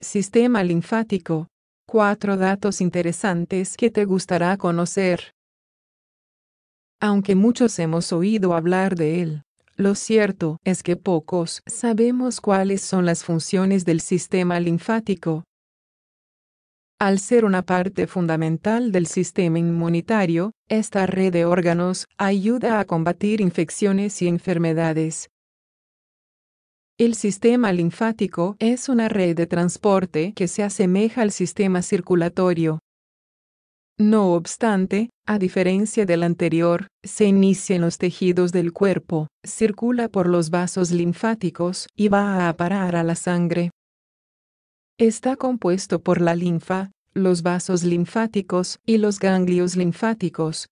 Sistema linfático. Cuatro datos interesantes que te gustará conocer. Aunque muchos hemos oído hablar de él, lo cierto es que pocos sabemos cuáles son las funciones del sistema linfático. Al ser una parte fundamental del sistema inmunitario, esta red de órganos ayuda a combatir infecciones y enfermedades. El sistema linfático es una red de transporte que se asemeja al sistema circulatorio. No obstante, a diferencia del anterior, se inicia en los tejidos del cuerpo, circula por los vasos linfáticos y va a parar a la sangre. Está compuesto por la linfa, los vasos linfáticos y los ganglios linfáticos.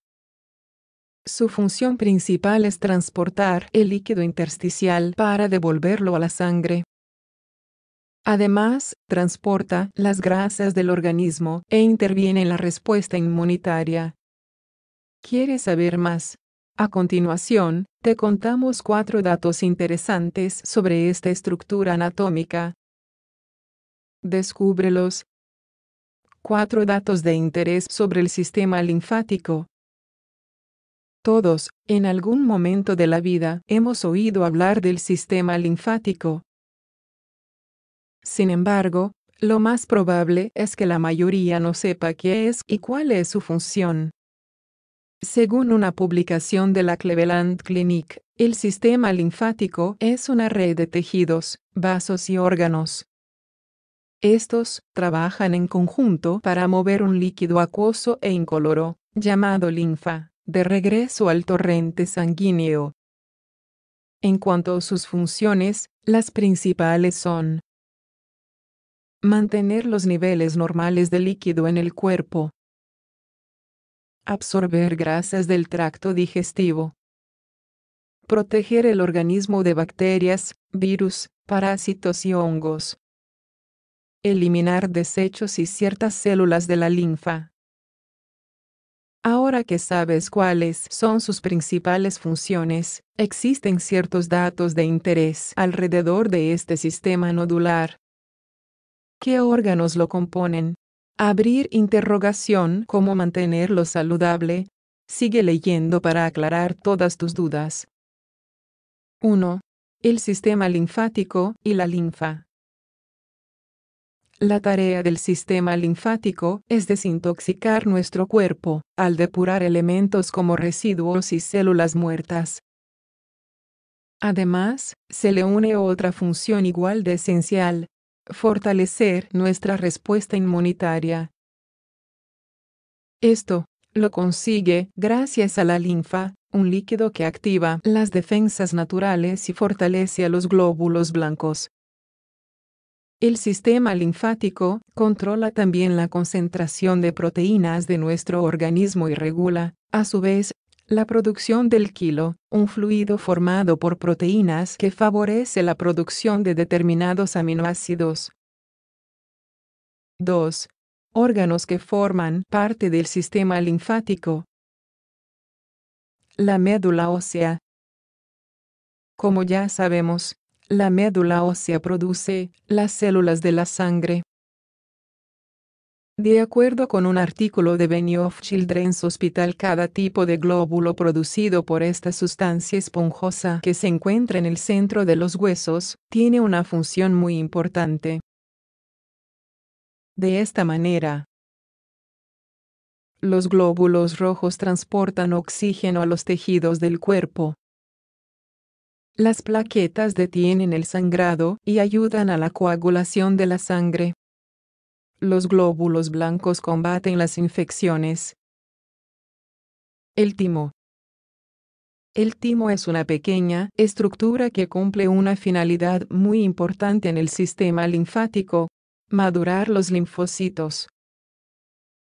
Su función principal es transportar el líquido intersticial para devolverlo a la sangre. Además, transporta las grasas del organismo e interviene en la respuesta inmunitaria. ¿Quieres saber más? A continuación, te contamos cuatro datos interesantes sobre esta estructura anatómica. Descúbrelos. Cuatro datos de interés sobre el sistema linfático. Todos, en algún momento de la vida, hemos oído hablar del sistema linfático. Sin embargo, lo más probable es que la mayoría no sepa qué es y cuál es su función. Según una publicación de la Cleveland Clinic, el sistema linfático es una red de tejidos, vasos y órganos, estos trabajan en conjunto para mover un líquido acuoso e incoloro, llamado linfa, de regreso al torrente sanguíneo. En cuanto a sus funciones, las principales son mantener los niveles normales de líquido en el cuerpo, absorber grasas del tracto digestivo, proteger el organismo de bacterias, virus, parásitos y hongos, eliminar desechos y ciertas células de la linfa. Ahora que sabes cuáles son sus principales funciones, existen ciertos datos de interés alrededor de este sistema nodular. ¿Qué órganos lo componen? Abrir interrogación cómo mantenerlo saludable. Sigue leyendo para aclarar todas tus dudas. 1. El sistema linfático y la linfa. La tarea del sistema linfático es desintoxicar nuestro cuerpo, al depurar elementos como residuos y células muertas. Además, se le une otra función igual de esencial, fortalecer nuestra respuesta inmunitaria. Esto, lo consigue gracias a la linfa, un líquido que activa las defensas naturales y fortalece a los glóbulos blancos. El sistema linfático controla también la concentración de proteínas de nuestro organismo y regula, a su vez, la producción del quilo, un fluido formado por proteínas que favorece la producción de determinados aminoácidos. 2. Órganos que forman parte del sistema linfático. La médula ósea. Como ya sabemos, la médula ósea produce las células de la sangre. De acuerdo con un artículo de Benioff Children's Hospital, cada tipo de glóbulo producido por esta sustancia esponjosa que se encuentra en el centro de los huesos, tiene una función muy importante. De esta manera, los glóbulos rojos transportan oxígeno a los tejidos del cuerpo, las plaquetas detienen el sangrado y ayudan a la coagulación de la sangre. Los glóbulos blancos combaten las infecciones. El timo. El timo es una pequeña estructura que cumple una finalidad muy importante en el sistema linfático, madurar los linfocitos.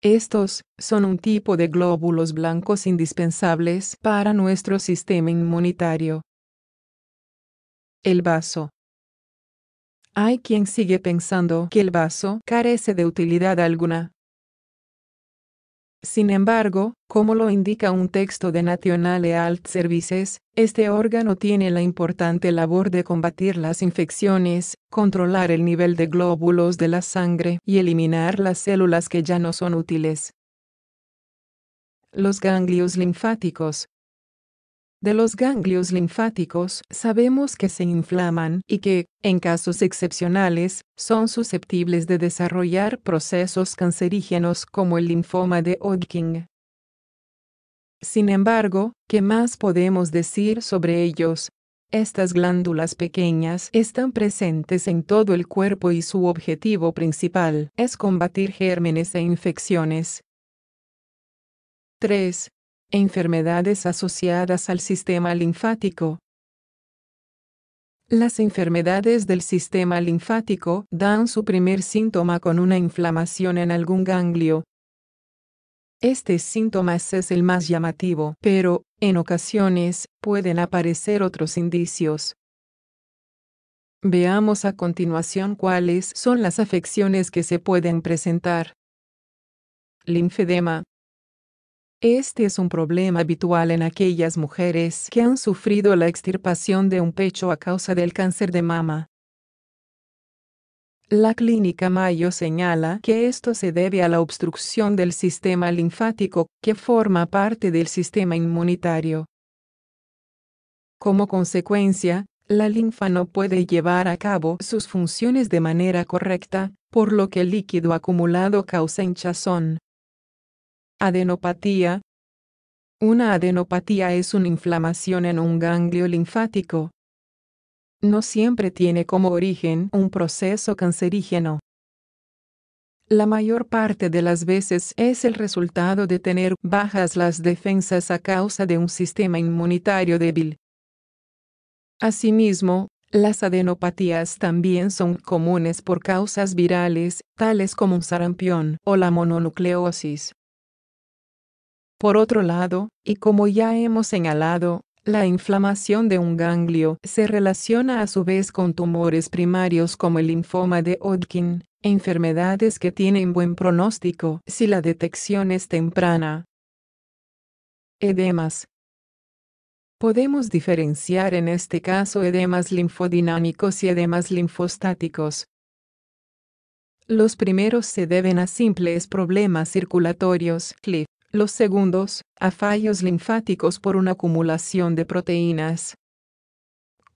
Estos son un tipo de glóbulos blancos indispensables para nuestro sistema inmunitario el vaso. Hay quien sigue pensando que el vaso carece de utilidad alguna. Sin embargo, como lo indica un texto de National Health Services, este órgano tiene la importante labor de combatir las infecciones, controlar el nivel de glóbulos de la sangre y eliminar las células que ya no son útiles. Los ganglios linfáticos, de los ganglios linfáticos sabemos que se inflaman y que, en casos excepcionales, son susceptibles de desarrollar procesos cancerígenos como el linfoma de Hodgkin. Sin embargo, ¿qué más podemos decir sobre ellos? Estas glándulas pequeñas están presentes en todo el cuerpo y su objetivo principal es combatir gérmenes e infecciones. 3. Enfermedades asociadas al sistema linfático. Las enfermedades del sistema linfático dan su primer síntoma con una inflamación en algún ganglio. Este síntoma es el más llamativo, pero, en ocasiones, pueden aparecer otros indicios. Veamos a continuación cuáles son las afecciones que se pueden presentar. Linfedema, este es un problema habitual en aquellas mujeres que han sufrido la extirpación de un pecho a causa del cáncer de mama. La clínica Mayo señala que esto se debe a la obstrucción del sistema linfático, que forma parte del sistema inmunitario. Como consecuencia, la linfa no puede llevar a cabo sus funciones de manera correcta, por lo que el líquido acumulado causa hinchazón, Adenopatía. Una adenopatía es una inflamación en un ganglio linfático. No siempre tiene como origen un proceso cancerígeno. La mayor parte de las veces es el resultado de tener bajas las defensas a causa de un sistema inmunitario débil. Asimismo, las adenopatías también son comunes por causas virales, tales como un sarampión o la mononucleosis. Por otro lado, y como ya hemos señalado, la inflamación de un ganglio se relaciona a su vez con tumores primarios como el linfoma de Hodgkin, enfermedades que tienen buen pronóstico si la detección es temprana. Edemas. Podemos diferenciar en este caso edemas linfodinámicos y edemas linfostáticos. Los primeros se deben a simples problemas circulatorios, los segundos, a fallos linfáticos por una acumulación de proteínas.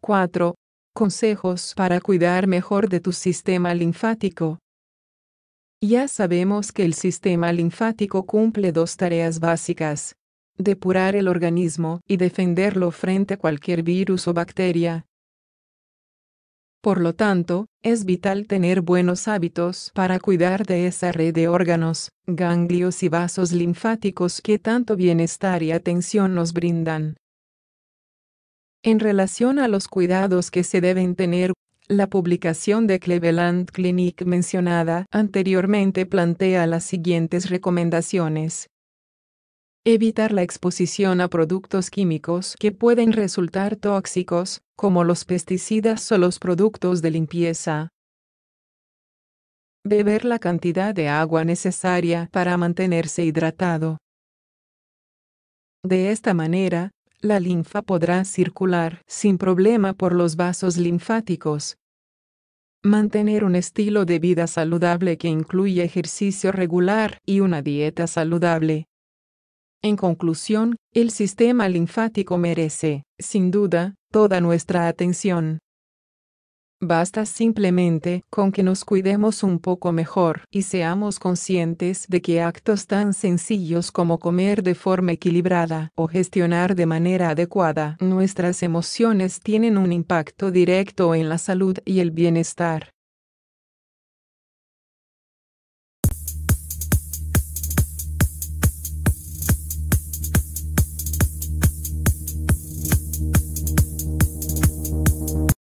4. Consejos para cuidar mejor de tu sistema linfático. Ya sabemos que el sistema linfático cumple dos tareas básicas, depurar el organismo y defenderlo frente a cualquier virus o bacteria. Por lo tanto, es vital tener buenos hábitos para cuidar de esa red de órganos, ganglios y vasos linfáticos que tanto bienestar y atención nos brindan. En relación a los cuidados que se deben tener, la publicación de Cleveland Clinic mencionada anteriormente plantea las siguientes recomendaciones. Evitar la exposición a productos químicos que pueden resultar tóxicos, como los pesticidas o los productos de limpieza. Beber la cantidad de agua necesaria para mantenerse hidratado. De esta manera, la linfa podrá circular sin problema por los vasos linfáticos. Mantener un estilo de vida saludable que incluye ejercicio regular y una dieta saludable en conclusión, el sistema linfático merece, sin duda, toda nuestra atención. Basta simplemente con que nos cuidemos un poco mejor y seamos conscientes de que actos tan sencillos como comer de forma equilibrada o gestionar de manera adecuada nuestras emociones tienen un impacto directo en la salud y el bienestar.